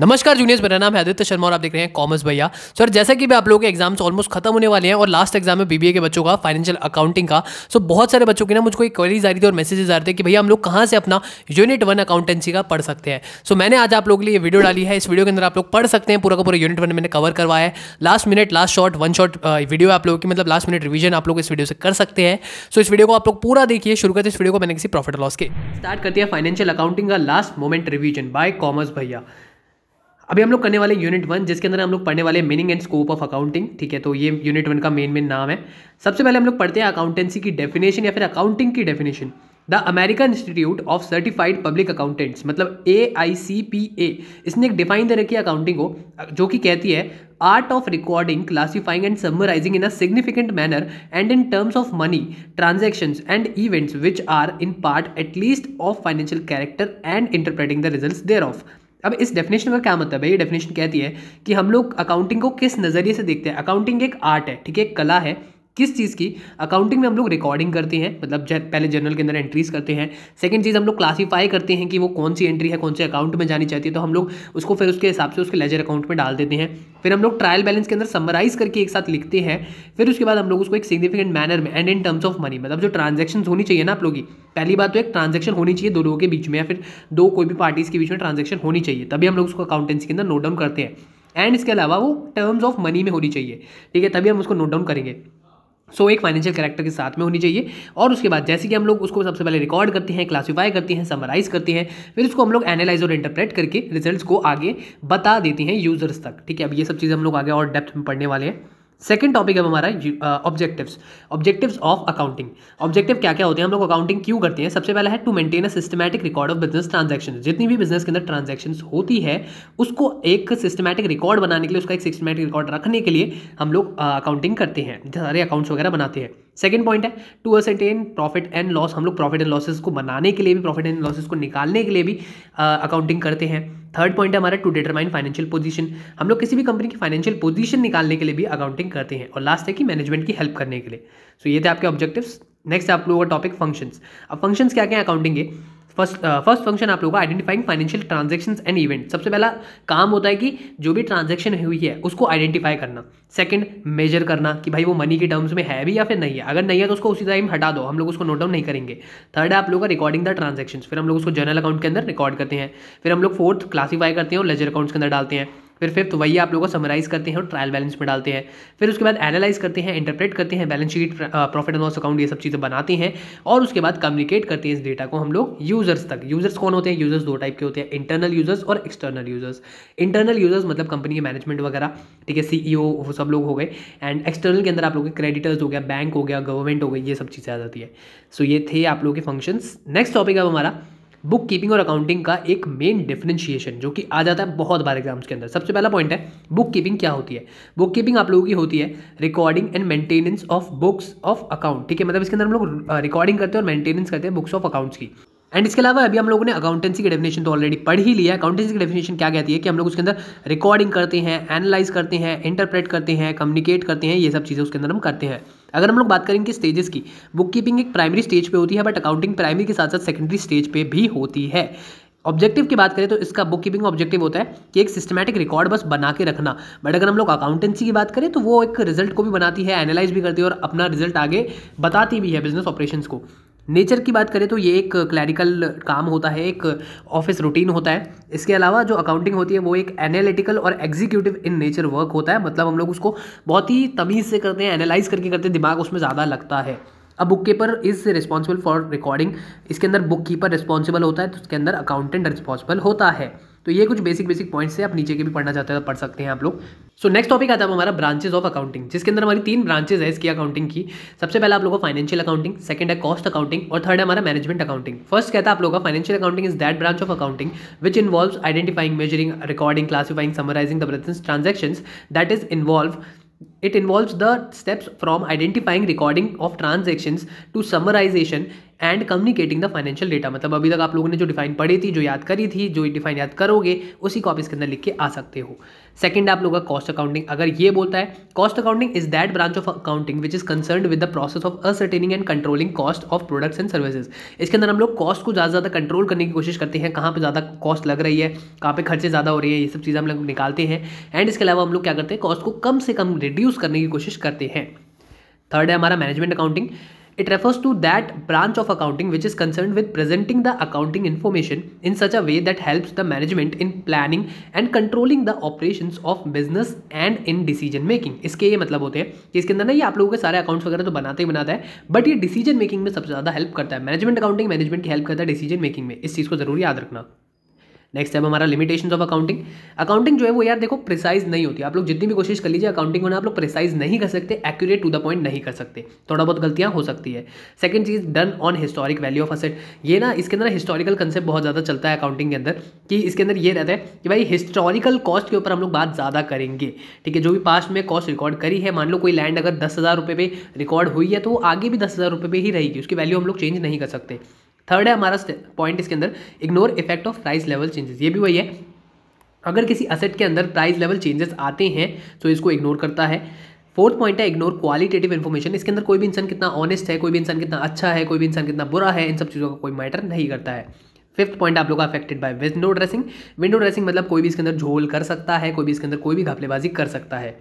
नमस्कार जूनियर्स मेरा नाम है आदित्य शर्मा और आप देख रहे हैं कॉमर्स भैया सर जैसा कि भी आप लोगों के एग्जाम्स ऑलमोस्ट खत्म होने वाले हैं और लास्ट एग्जाम है बीबीए के बच्चों का फाइनेंशियल अकाउंटिंग का सो बहुत सारे बच्चों की ना मुझको एक क्वेरीज आ रही थी और मैसेजेस आ रहे थे कि भैया हम लोग कहाँ से अपना यूनिट वन अकाउंटेंसी का पढ़ सकते हैं सो मैंने आज आप लोग के लिए वीडियो डाली है इस वीडियो के अंदर आप लोग पढ़ सकते हैं पूरा का पूरा यूनिट वन मैंने कवर करवाया है last minute last short one shot video आप लोगों की मतलब लास्ट मिनट रिविजन आप लोग इस वीडियो से कर सकते हैं सो इस वीडियो को आप लोग पूरा देखिए शुरू करते इस वीडियो को मैंने किसी प्रॉफिट लॉस के स्टार्ट करती है फाइनेंशियल अकाउंटिंग का last moment revision by commerce भैया अभी हम लोग करने वाले यूनिट वन जिसके अंदर हम लोग पढ़ने वाले meaning and scope of accounting ठीक है तो ये यूनिट वन का मेन मेन नाम है सबसे पहले हम लोग पढ़ते हैं अकाउंटेंसी की डेफिनेशन या फिर अकाउंटिंग की definition the American Institute of Certified Public Accountants मतलब A I C P A इसने एक डिफाइन दे रखी है अकाउंटिंग को जो कि कहती है art of recording classifying and summarising in a significant manner and in terms of money transaction and events which are in part at least of financial character and interpreting the result thereof अब इस definition का क्या मतलब है ये definition कहती है कि हम लोग अकाउंटिंग को किस नज़रिए से देखते हैं अकाउंटिंग एक आर्ट है ठीक है कला है किस चीज़ की अकाउंटिंग में हम लोग रिकॉर्डिंग करते हैं मतलब पहले जर्नल के अंदर एंट्रीज करते हैं सेकंड चीज़ हम लोग क्लासीफाई करते हैं कि वो कौन सी एंट्री है कौन से अकाउंट में जानी चाहती है तो हम लोग उसको फिर उसके हिसाब से उसके लेजर अकाउंट में डाल देते हैं फिर हम लोग ट्रायल बैलेंस के अंदर समराइज करके एक साथ लिखते हैं फिर उसके बाद हम लोग उसको एक सिग्निफिकेंट मैनर में and in terms of money मतलब जो ट्रांजेक्शन होनी चाहिए ना आप लोग की पहली बात तो एक ट्रांजेक्शन होनी चाहिए दो लोगों के बीच में या फिर दो कोई भी पार्टीज़ के बीच में ट्रांजेक्शन होनी चाहिए तभी हम लोग उसको अकाउंटेंसी के अंदर नोट डाउन करते हैं एंड इसके अलावा वो टर्म्स ऑफ मनी में होनी चाहिए ठीक है तभी हम उसको नोट डाउन करेंगे सो so, एक फाइनेंशियल करेक्टर के साथ में होनी चाहिए और उसके बाद जैसे कि हम लोग उसको सबसे पहले रिकॉर्ड करते हैं क्लासीफाई करते हैं समराइज करते हैं फिर उसको हम लोग एनालाइज और इंटरप्रेट करके रिजल्ट्स को आगे बता देते हैं यूजर्स तक ठीक है अब ये सब चीज़ें हम लोग आगे और डेप्थ में पढ़ने वाले हैं सेकेंड टॉपिक अब हमारा objectives objectives of accounting objective क्या क्या होते हैं हम लोग अकाउंटिंग क्यों करते हैं सबसे पहला है to maintain a systematic record of business transaction जितनी भी बिजनेस के अंदर ट्रांजेक्शन होती है उसको एक सिस्टमैटिक रिकॉर्ड बनाने के लिए उसका एक सिस्टमैटिक रिकॉर्ड रखने के लिए हम लोग अकाउंटिंग uh, करते हैं सारे अकाउंट्स वगैरह बनाते हैं सेकेंड पॉइंट है to ascertain profit and loss हम लोग प्रॉफिट एंड लॉसेस को बनाने के लिए भी प्रॉफिट एंड लॉसेस को निकालने के लिए भी अकाउंटिंग uh, करते हैं थर्ड पॉइंट है हमारा टू डिटरमाइन फाइनेंशियल पोजीशन हम लोग किसी भी कंपनी की फाइनेंशियल पोजीशन निकालने के लिए भी अकाउंटिंग करते हैं और लास्ट है कि मैनेजमेंट की हेल्प करने के लिए सो so, ये थे आपके ऑब्जेक्टिव्स नेक्स्ट आप लोगों का टॉपिक फंक्शंस अब फंक्शंस क्या क्या अकाउंटिंग के फर्स्ट फर्स्ट फंक्शन आप लोगों का identifying financial transaction and event सबसे पहला काम होता है कि जो भी ट्रांजेक्शन हुई है उसको आइडेंटिफाई करना सेकंड मेजर करना कि भाई वो मनी के टर्म्स में है भी या फिर नहीं है अगर नहीं है तो उसको उसी टाइम हटा दो हम लोग उसको नोट डाउन नहीं करेंगे थर्ड है आप लोग का रिकॉर्डिंग द ट्रांजेक्शन फिर हम लोग उसको जर्नल अकाउंट के अंदर रिकॉर्ड करते हैं फिर हम लोग फोर्थ क्लासीफाई करते हैं और लेजर अकाउंट्स के अंदर डालते हैं फिर फिफ्थ वही आप लोगों को समराइज करते हैं और ट्रायल बैलेंस में डालते हैं फिर उसके बाद एनालाइज करते हैं इंटरप्रेट करते हैं balance sheet profit and loss account ये सब चीज़ें बनाते हैं और उसके बाद कम्युनिकेट करते हैं इस डेटा को हम लोग यूजर्स तक यूजर्स कौन होते हैं यूजर्स दो टाइप के होते हैं इंटरनल यूजर्स और एक्सटर्नल यूजर्स इंटरनल यूजर्स मतलब कंपनी के मैनेजमेंट वगैरह ठीक है सी e वो सब लोग हो गए एंड एक्सटर्नल के अंदर आप लोग क्रेडिटर्स हो गया बैंक हो गया गवर्नमेंट हो गई ये सब चीज़ें आ जाती है सो ये थे आप लोगों के फंक्शंस नेक्स्ट टॉपिक अब हमारा बुक कीपिंग और अकाउंटिंग का एक मेन डिफ्रेंशिएशन जो कि आ जाता है बहुत बार एग्जाम्स के अंदर सबसे पहला पॉइंट है बुक कीपिंग क्या होती है बुक कीपिंग आप लोगों की होती है recording and maintenance of books of account ठीक है मतलब इसके अंदर हम लोग रिकॉर्डिंग uh, करते हैं और मेंटेनेंस करते हैं बुक्स ऑफ अकाउंट्स की एंड इसके अलावा अभी हम लोगों ने अकाउंटेंसी की डेफिनेशन तो ऑलरेडी पढ़ ही लिया अकाउंटेंसी की डेफिनेशन क्या कहती है कि हम लोग उसके अंदर रिकॉर्डिंग करते हैं एनालाइज करते हैं इंटरप्रेट करते हैं कम्युनिकेट करते हैं ये सब चीज़ें उसके अंदर हम करते हैं अगर हम लोग बात करेंगे स्टेजेस की बुक कीपिंग एक प्राइमरी स्टेज पर होती है बट अकाउंटिंग प्राइमरी के साथ साथ सेकेंडरी स्टेज पर भी होती है ऑब्जेक्टिव की बात करें तो इसका बुक कीपिंग ऑब्जेक्टिव होता है कि एक सिस्टमैटिक रिकॉर्ड बस बना के रखना बट अगर हम लोग अकाउंटेंसी की बात करें तो वो एक रिजल्ट को भी बनाती है एनालाइज भी करती है और अपना रिजल्ट आगे बताती भी है बिजनेस ऑपरेशंस को नेचर की बात करें तो ये एक क्लैरिकल काम होता है एक ऑफिस रूटीन होता है इसके अलावा जो अकाउंटिंग होती है वो एक एनालिटिकल और एग्जीक्यूटिव इन नेचर वर्क होता है मतलब हम लोग उसको बहुत ही तमीज़ से करते हैं एनालाइज करके करते हैं दिमाग उसमें ज़्यादा लगता है अब bookkeeper is responsible for recording इसके अंदर बुक कीपर रिस्पॉन्सिबल होता है तो उसके अंदर अकाउंटेंट रिस्पॉन्सिबल होता है तो ये कुछ बेसिक बेसिक पॉइंट्स है आप नीचे के भी पढ़ना चाहते हैं तो पढ़ सकते हैं आप लोग सो नेक्स्ट टॉपिक आता है हमारा ब्रांचेस ऑफ अकाउंटिंग जिसके अंदर हमारी तीन ब्रांचेस है इसकी अकाउंटिंग की सबसे पहले आप लोगों का फाइनेंशियल अकाउंटिंग सेकंड है कॉस्ट अकाउंटिंग और थर्ड है हमारा मैनेजमेंट अकाउंटिंग फर्स्ट कहता है आप लोगों का financial accounting is that branch of accounting which involve identifying measuring recording classifying summarising the presence transaction that is involve it involves the steps from identifying recording of transactions to summarization and communicating the financial data मतलब अभी तक आप लोगों ने जो define पढ़ी थी जो याद करी थी जो डिफाइन याद करोगे उसी को आप इसके अंदर लिख के आ सकते हो सेकंड आप लोगों का कॉस्ट अकाउंटिंग अगर ये बोलता है cost accounting is that branch of accounting which is concern with the process of ascertaining and controlling cost of products and services इसके अंदर हम लोग कॉस्ट को ज़्यादा ज़्यादा कंट्रोल करने की कोशिश करते हैं कहाँ पर ज़्यादा कॉस्ट लग रही है कहाँ पर खर्चे ज़्यादा हो रही है ये सब चीज़ें हम लोग निकालते हैं एंड इसके अलावा हम लोग क्या करते हैं कॉस्ट को कम से कम रिड्यूस करने की कोशिश करते हैं थर्ड है हमारा management accounting it refers to that branch of accounting which is concern with presenting the accounting information in such a way that helps the management in planning and controlling the operation of business and in decision making इसके ये मतलब होते हैं कि इसके अंदर ना ये आप लोगों के सारे अकाउंट्स वगैरह तो बनाते ही बनाता है बट ये डिसीजन मेकिंग में सबसे ज्यादा हेल्प करता है मैनेजमेंट अकाउंटिंग मैनेजमेंट की हेल्प करता है डिसीजन मेकिंग में इस चीज को जरूर याद रखना नेक्स्ट है हमारा लिमिटेशन ऑफ अकाउंटिंग अकाउंटिंग जो है वो यार देखो प्रिसाइज नहीं होती आप लोग जितनी भी कोशिश कर लीजिए अकाउंटिंग में आप लोग प्रिसाइज नहीं कर सकते एक्यूरेट टू द पॉइंट नहीं कर सकते थोड़ा बहुत गलतियाँ हो सकती है सेकंड चीज़ done on historic value of asset ये ना इसके अंदर हिस्टोरिकल कंसेप्ट बहुत ज़्यादा चलता है अकाउंटिंग के अंदर कि इसके अंदर ये रहता है कि भाई हिस्टोरिकल कॉस्ट के ऊपर हम लोग बात ज़्यादा करेंगे ठीक है जो भी पास्ट में कॉस्ट रिकॉर्ड करी है मान लो कोई लैंड अगर दस हज़ार रुपये पे रिकॉर्ड हुई है तो आगे भी दस हज़ार रुपये पे ही रहेगी उसकी वैल्यू हम लोग चेंज नहीं कर सकते थर्ड है हमारा पॉइंट इसके अंदर ignore effect of price level changes ये भी वही है अगर किसी असेट के अंदर प्राइस लेवल चेंजेस आते हैं तो इसको इग्नोर करता है फोर्थ पॉइंट है इग्नोर क्वालिटेटिव इन्फॉर्मेशन इसके अंदर कोई भी इंसान कितना ऑनेस्ट है कोई भी इंसान कितना अच्छा है कोई भी इंसान कितना बुरा है इन सब चीज़ों का कोई मैटर नहीं करता है फिफ्थ पॉइंट आप लोग affected by window dressing window dressing मतलब कोई भी इसके अंदर झोल कर सकता है कोई भी इसके अंदर कोई भी घपलेबाजी कर सकता है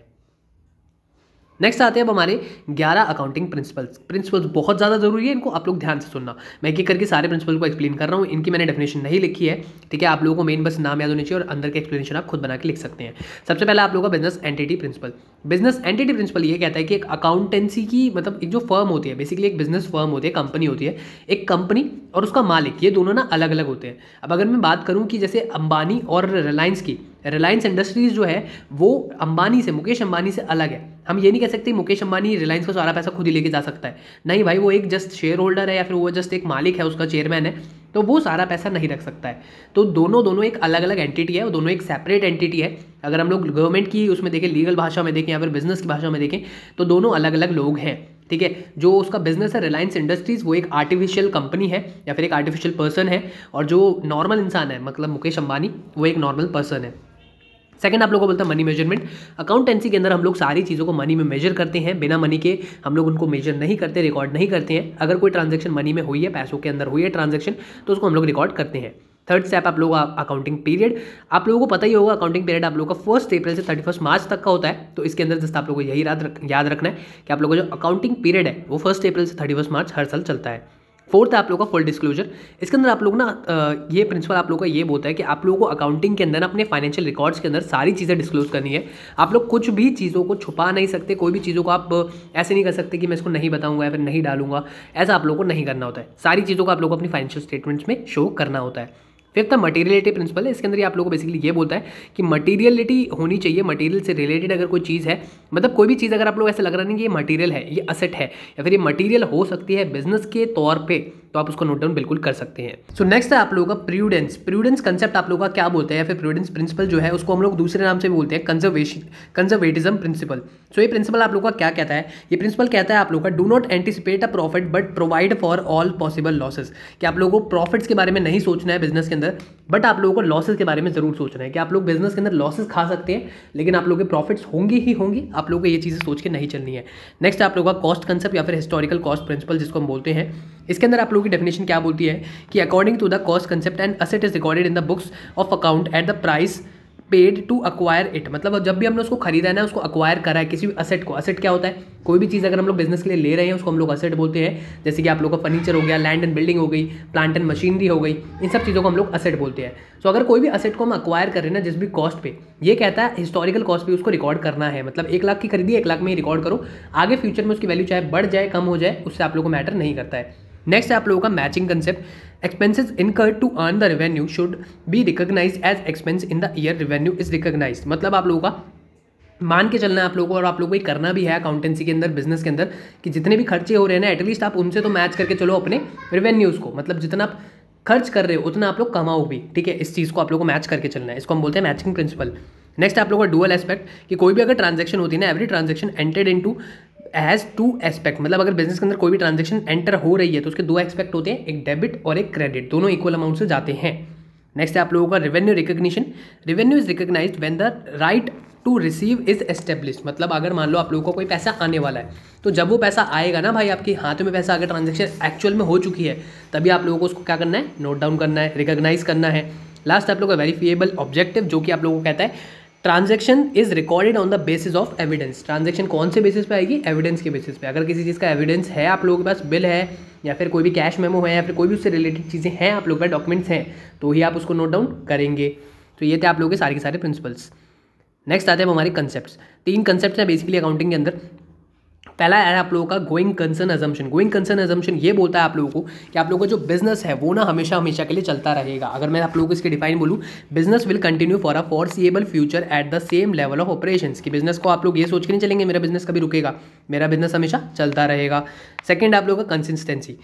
नेक्स्ट आते हैं अब हमारे 11 अकाउंटिंग प्रिंसिपल्स प्रिंसिपल्स बहुत ज़्यादा जरूरी है इनको आप लोग ध्यान से सुनना मैं एक करके सारे प्रिंसिपल को एक्सप्लेन कर रहा हूँ इनकी मैंने डेफिनेशन नहीं लिखी है ठीक है आप लोगों को मेन बस नाम याद होने चाहिए और अंदर के एक्सप्लेनेशन आप खुद बना के लिख सकते हैं सबसे पहले आप लोगों का business entity principle business entity principle ये कहता है कि एक अकाउंटेंसी की मतलब एक जो फर्म होती है बेसिकली एक बिजनेस फर्म होती है कंपनी होती है एक कंपनी और उसका मालिक ये दोनों ना अलग अलग होते हैं अब अगर मैं बात करूँ कि जैसे अंबानी और रिलायंस की रिलायंस इंडस्ट्रीज जो है वो अंबानी से मुकेश अंबानी से अलग है हम ये नहीं कह सकते मुकेश अंबानी रिलायंस का सारा पैसा खुद ही लेके जा सकता है नहीं भाई वो एक जस्ट शेयर होल्डर है या फिर वो जस्ट एक मालिक है उसका चेयरमैन है तो वो सारा पैसा नहीं रख सकता है तो दोनों दोनों एक अलग अलग एंटिटी है और दोनों एक सेपरेट एंटिटी है अगर हम लोग गवर्नमेंट की उसमें देखें लीगल भाषा में देखें या फिर बिजनेस की भाषा में देखें तो दोनों अलग अलग लोग हैं ठीक है जो उसका बिजनेस है रिलायंस इंडस्ट्रीज वो एक आर्टिफिशियल कंपनी है या फिर एक आर्टिफिशियल पर्सन है और जो नॉर्मल इंसान है मतलब मुकेश अंबानी वो एक नॉर्मल पर्सन है सेकंड आप लोगों को बोलता है मनी मेजरमेंट अकाउंटेंसी के अंदर हम लोग सारी चीज़ों को मनी में मेजर करते हैं बिना मनी के हम लोग उनको मेजर नहीं करते रिकॉर्ड नहीं करते हैं अगर कोई ट्रांजेक्शन मनी में हुई है पैसों के अंदर हुई है ट्रांजेक्शन तो उसको हम लोग रिकॉर्ड करते हैं थर्ड स्टेप आप लोगों का अकाउंटिंग पीरियड आप लोगों को पता ही होगा अकाउंटिंग पीरियड आप लोगों का फर्स्ट अप्रैल से थर्टी फर्स्ट मार्च तक का होता है तो इसके अंदर जस्ट आप लोगों को यही याद रखना है कि आप लोगों का जो अकाउंटिंग पीरियड है वो फर्स्ट अप्रैल से थर्टी फर्स्ट मार्च हर साल चलता है फोर्थ है आप लोग का फुल डिस्क्लोजर इसके अंदर आप लोग ना ये प्रिंसिपल आप लोग का ये बोलता है कि आप लोगों को अकाउंटिंग के अंदर अपने फाइनेंशियल रिकॉर्ड्स के अंदर सारी चीज़ें डिस्क्लोज करनी है आप लोग कुछ भी चीज़ों को छुपा नहीं सकते कोई भी चीज़ों को आप ऐसे नहीं कर सकते कि मैं इसको नहीं बताऊंगा या फिर नहीं डालूंगा ऐसा आप लोग को नहीं करना होता है सारी चीज़ों को आप लोग को अपनी फाइनेंशियल स्टेटमेंट्स में शो करना होता है फिफ्थ है मटेरियलिटी प्रिंसिपल है इसके अंदर ये आप लोगों को बेसिकली ये बोलता है कि मटेरियलिटी होनी चाहिए मटेरियल से रिलेटेड अगर कोई चीज़ है मतलब कोई भी चीज़ अगर आप लोग ऐसे लग रहा नहीं कि ये मटेरियल है ये असेट है या फिर ये मटेरियल हो सकती है बिजनेस के तौर पे तो आप उसको नोट डाउन बिल्कुल कर सकते हैं सो so नेक्स्ट है आप लोगों का प्रूडेंस प्रूडेंस कंसेप्ट आप लोगों का क्या बोलते हैं या फिर प्रूडेंस प्रिंसिपल जो है उसको हम लोग दूसरे नाम से बोलते हैं कंजर्वेशन कंजर्वेटिज्म प्रिंसिपल सो ये प्रिंसिपल आप लोग का क्या कहता है ये प्रिंसिपल कहता है आप लोग का do not anticipate a profit but provide for all possible losses कि आप लोगों को प्रॉफिट्स के बारे में नहीं सोचना है बिजनेस के अंदर बट आप लोगों को लॉसेस के बारे में ज़रूर सोचना है कि आप लोग बिजनेस के अंदर लॉसेज खा सकते हैं लेकिन आप लोगों के प्रॉफिट्स होंगे ही होंगे आप लोगों को ये चीज़ें सोच के नहीं चलनी है नेक्स्ट आप लोगों का कॉस्ट कंसेप्ट या फिर हिस्टोरिकल कॉस्ट प्रिंसिपल जिसको हम बोलते हैं इसके अंदर आप लोगों की डेफिनेशन क्या बोलती है कि according to the cost concept and asset is recorded in the books of account at the price paid to acquire it मतलब जब भी हमने उसको खरीदा है ना उसको अक्वायर करा है किसी भी असेट को असेट क्या होता है कोई भी चीज़ अगर हम लोग बिजनेस के लिए ले रहे हैं उसको हम लोग असेट बोलते हैं जैसे कि आप लोगों का फर्नीचर हो गया लैंड एंड बिल्डिंग हो गई प्लांट एंड मशीनरी हो गई इन सब चीज़ों को हम लोग असेट बोलते हैं सो so, अगर कोई भी असेट को हम अक्वायर कर रहे हैं ना जिस भी कॉस्ट पे ये कहता है हिस्टोरिकल कॉस्ट पे उसको रिकॉर्ड करना है मतलब एक लाख की खरीदी एक लाख में ही रिकॉर्ड करो आगे फ्यूचर में उसकी वैल्यू चाहे बढ़ जाए कम हो जाए उससे आप लोग को मैटर नहीं करता है नेक्स्ट है आप लोगों का matching concept Expenses incur to earn the revenue should be recognise as expense in the year revenue is recognise मतलब आप लोगों का मान के चलना है आप लोगों को और आप लोगों को ये करना भी है अकाउंटेंसी के अंदर बिजनेस के अंदर कि जितने भी खर्चे हो रहे हैं ना एटलीस्ट आप उनसे तो मैच करके चलो अपने रेवेन्यूज़ को मतलब जितना आप खर्च कर रहे हो उतना आप लोग कमाओ भी ठीक है इस चीज़ को आप लोगों को मैच करके चलना है इसको हम बोलते हैं मैचिंग प्रिंसिपल नेक्स्ट आप लोगों का डुअल एस्पेक्ट कि कोई भी अगर ट्रांजेक्शन होती है ना every transaction entered into has two aspect मतलब अगर बिजनेस के अंदर कोई भी ट्रांजेक्शन एंटर हो रही है तो उसके दो एस्पेक्ट होते हैं एक डेबिट और एक क्रेडिट दोनों इक्वल अमाउंट से जाते हैं नेक्स्ट है आप लोगों का revenue recognition revenue is recognise when the right to receive is establish मतलब अगर मान लो आप लोगों को कोई पैसा आने वाला है तो जब वो पैसा आएगा ना भाई आपके हाथ में पैसा अगर ट्रांजेक्शन एक्चुअल में हो चुकी है तभी आप लोगों को उसको क्या करना है नोट डाउन करना है रिकग्नाइज करना है लास्ट आप लोगों का वेरीफिएबल ऑब्जेक्टिव जो कि आप लोगों को कहता है transaction is recorded on the basis of evidence transaction कौन से बेसिस पे आएगी एविडेंस के बेसिस पे अगर किसी चीज़ का एविडेंस है आप लोगों के पास बिल है या फिर कोई भी कैश मेमो है या फिर कोई भी उससे रिलेटेड चीज़ें हैं आप लोगों के पास डॉक्यूमेंट्स हैं तो ही आप उसको नोट डाउन करेंगे तो ये थे आप लोगों के सारे के सारे प्रिंसिपल्स नेक्स्ट आते हैं हमारे कंसेप्ट तीन कंसेप्ट हैं बेसिकली अकाउंटिंग के अंदर पहला है आप लोगों का going concern assumption going concern assumption ये बोलता है आप लोगों को कि आप लोगों का जो बिजनेस है वो ना हमेशा हमेशा के लिए चलता रहेगा अगर मैं आप लोगों को इसके डिफाइन बोलूँ business will continue for a foreseeable future at the same level of operation की बिजनेस को आप लोग ये सोच के नहीं चलेंगे मेरा बिजनेस कभी रुकेगा मेरा बिजनेस हमेशा चलता रहेगा सेकेंड आप लोगों का consistency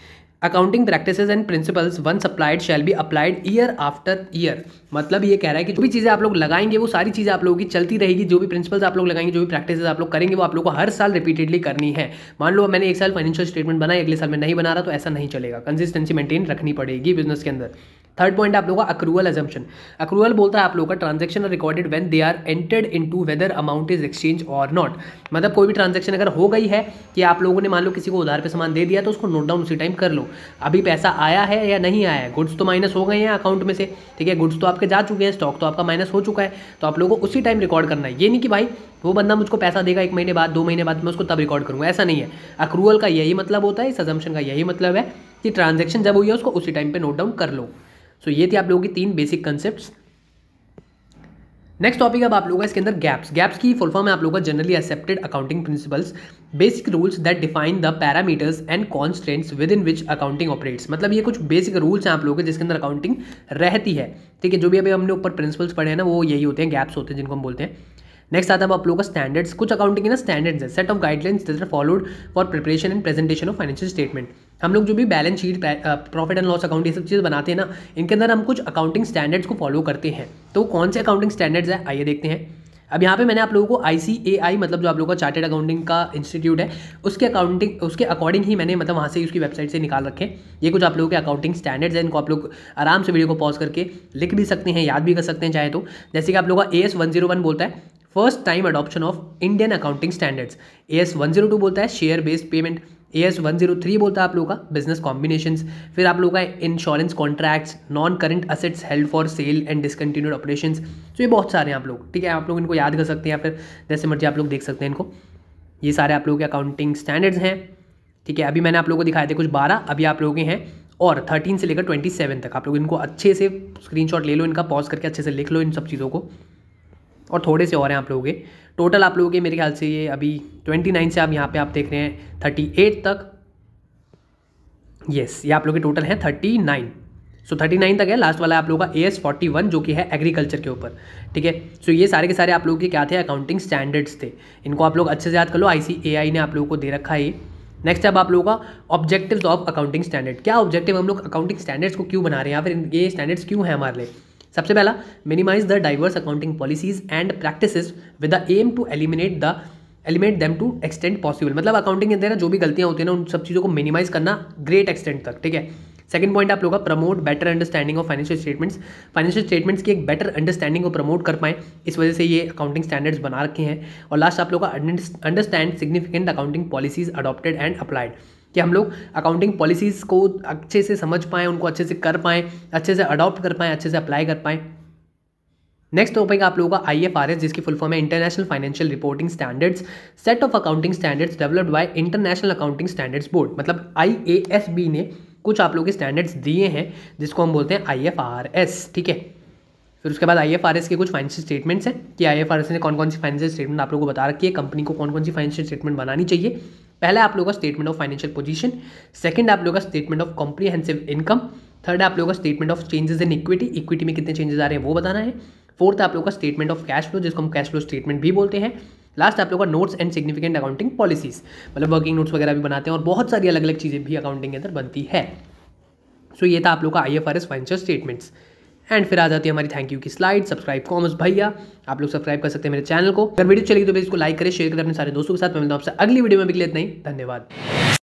accounting practices and principles once applied shall be applied year after year मतलब ये कह रहा है कि जो भी चीज़ें आप लोग लगाएंगे वो सारी चीज़ें आप लोगों की चलती रहेगी जो भी प्रिंसिपल्स आप लोग लगाएंगे जो भी प्रैक्टिसेज आप लोग करेंगे वो आप लोगों को हर साल रिपीटेडली करनी है मान लो मैंने एक साल फाइनेंशियल स्टेटमेंट बनाया अगले साल में नहीं बना रहा तो ऐसा नहीं चलेगा कंसिस्टेंसी मेंटेन रखनी पड़ेगी बिजनेस के अंदर थर्ड पॉइंट आप लोगों का अक्रूअल एजम्पन अक्रूअल बोलता है आप लोगों का transaction recorded when they are entered into whether amount is exchange और नॉट मतलब कोई भी ट्रांजेक्शन अगर हो गई है कि आप लोगों ने मान लो किसी को उधार पे सामान दे दिया तो उसको नोट डाउन उसी टाइम कर लो अभी पैसा आया है या नहीं आया है गुड्स तो माइनस हो गए हैं अकाउंट में से ठीक है गुड्स तो आपके जा चुके हैं स्टॉक तो आपका माइनस हो चुका है तो आप लोगों को उसी टाइम रिकॉर्ड करना है ये नहीं कि भाई वो बंदा मुझको पैसा देगा एक महीने बाद दो महीने बाद मैं उसको तब रिकॉर्ड करूँगा ऐसा नहीं है अक्रूअल का यही मतलब होता है इस एजम्पन का यही मतलब है कि ट्रांजेक्शन जब हुई है उसको उसी टाइम पर नोट डाउन कर लो सो ये थी आप लोगों की तीन बेसिक कंसेप्ट नेक्स्ट टॉपिक अब आप लोगों का इसके अंदर गैप्स गैप्स की फुल फॉर्म है आप लोगों का generally accepted accounting principles basic rules that define the parameters and constants within which accounting operates मतलब ये कुछ बेसिक रूल्स हैं आप लोगों के जिसके अंदर अकाउंटिंग रहती है ठीक है जो भी अभी हमने ऊपर प्रिंसिपल्स पढ़े हैं ना वो यही होते हैं गैप्स होते हैं जिनको हम बोलते हैं नेक्स्ट आता है आप लोगों का स्टैंडर्ड्स कुछ अकाउंटिंग के ना स्टैंडर्ड्स है set of guidelines this are followed for preparation and presentation of financial statement हम लोग जो भी balance sheet profit and loss account ये सब चीज़ बनाते हैं ना इनके अंदर हम कुछ अकाउंटिंग स्टैंडर्ड्स को फॉलो करते हैं तो कौन से अकाउंटिंग स्टैंडर्ड्स है आइए देखते हैं अब यहाँ पे मैंने आप लोगों को आई मतलब जो आप लोगों का चार्टेड अकाउंटिंग का इंस्टीट्यूट है उसके अकाउंटिंग उसके अकॉर्डिंग ही मैंने मतलब वहाँ से उसकी वेबसाइट से निकाल रखे ये कुछ आप लोगों के अकाउंटिंग स्टैंडर्ड्स हैं इनको आप लोग आराम से वीडियो को पॉज करके लिख भी सकते हैं याद भी कर सकते हैं चाहे तो जैसे कि आप लोगों का A S one zero one बोलता है first time adoption of Indian accounting standards A S one zero two बोलता है share based payment A S one zero three बोलता है आप लोगों का बिजनेस कॉम्बिनेशन फिर आप लोगों का insurance contracts non current assets held for sale and discontinued operation तो ये बहुत सारे हैं आप लोग ठीक है आप लोग इनको याद कर सकते हैं या फिर जैसे मर्जी आप लोग देख सकते हैं इनको ये सारे आप लोगों के अकाउंटिंग स्टैंडर्ड्स हैं ठीक है अभी मैंने आप लोगों को दिखाए थे कुछ बारह अभी आप लोगों के हैं और थर्टीन से लेकर ट्वेंटी सेवन तक आप लोग इनको अच्छे से स्क्रीनशॉट ले लो इनका पॉज करके अच्छे से लिख लो इन सब चीज़ों को और थोड़े से और हैं आप लोगों के टोटल आप लोगों के मेरे ख्याल से ये अभी ट्वेंटी नाइन से आप यहाँ पे आप देख रहे हैं थर्टी एट तक यस ये आप लोगों के टोटल हैं thirty nine so thirty nine तक है लास्ट वाला आप लोगों का ए एस फोर्टी वन जो कि है एग्रीकल्चर के ऊपर ठीक है सो ये सारे के सारे आप लोगों के क्या थे अकाउंटिंग स्टैंडर्ड्स थे इनको आप लोग अच्छे से याद कर लो आई सी ए आई ने आप लोगों को दे रखा है नेक्स्ट अब आप लोगों का ऑब्जेक्टिव्स ऑफ अकाउंटिंग स्टैंडर्ड क्या ऑब्जेक्टिव हम लोग अकाउंटिंग स्टैंडर्ड्स को क्यों बना रहे हैं या फिर ये स्टैंडर्ड्स क्यों हैं हमारे लिए सबसे पहला minimise the diverse accounting policies and practice with the aim to eliminate the element them to extent possible मतलब अकाउंटिंग के अंदर जो भी गलतियां होती हैं ना उन सब चीज़ों को मिनिमाइज करना ग्रेट एक्सटेंट तक ठीक है सेकंड पॉइंट आप लोग का promote better understanding of financial statements financial statements की एक बेटर अंडरस्टैंडिंग को प्रमोट कर पाएँ इस वजह से ये अकाउंटिंग स्टैंडर्ड्स बना रखे हैं और लास्ट आप लोग का understand significant accounting policies adopted and applied कि हम लोग अकाउंटिंग पॉलिसीज़ को अच्छे से समझ पाएँ उनको अच्छे से कर पाएँ अच्छे से अडॉप्ट कर पाएँ अच्छे से अप्लाई कर पाएँ नेक्स्ट टॉपिक आप लोगों का आई एफ आर एस जिसकी फुल फॉर्म है international financial reporting standards set of accounting standards developed by international accounting standards board मतलब आई ए एस बी ने कुछ आप लोगों के स्टैंडर्ड्स दिए हैं जिसको हम बोलते हैं आई एफ आर एस ठीक है फिर उसके बाद आई एफ आर एस के कुछ फाइनेंशियल स्टेटमेंट्स हैं कि आई एफ आर एस ने कौन कौन सी फाइनेंशियल स्टेटमेंट आप लोगों को बता रखी है कंपनी को कौन कौन सी फाइनेंशियल स्टेटमेंट बनानी चाहिए पहला आप लोगों का statement of financial position second आप लोगों का statement of comprehensive income third आप लोगों का statement of changes in equity equity में कितने चेंजेस आ रहे हैं वो बताना है फोर्थ आप लोगों का स्टेटमेंट ऑफ कैश फ्लो जिसको हम कैश फ्लो स्टेटमेंट भी बोलते हैं लास्ट आप लोगों का notes and significant accounting policies मतलब वर्किंग नोट्स वगैरह भी बनाते हैं और बहुत सारी अलग अलग चीज़ें भी अकाउंटिंग के अंदर बनती है सो so, ये था आप लोग का I F R S financial statements and फिर आ जाती है हमारी थैंक यू की स्लाइड सब्सक्राइब कॉमर्स भैया आप लोग सब्सक्राइब कर सकते हैं मेरे चैनल को अगर वीडियो चलेगी तो प्लीज इसको लाइक करें शेयर करें अपने सारे दोस्तों के साथ मैं मिलता हूँ आपसे अगली वीडियो में भी लेते नहीं धन्यवाद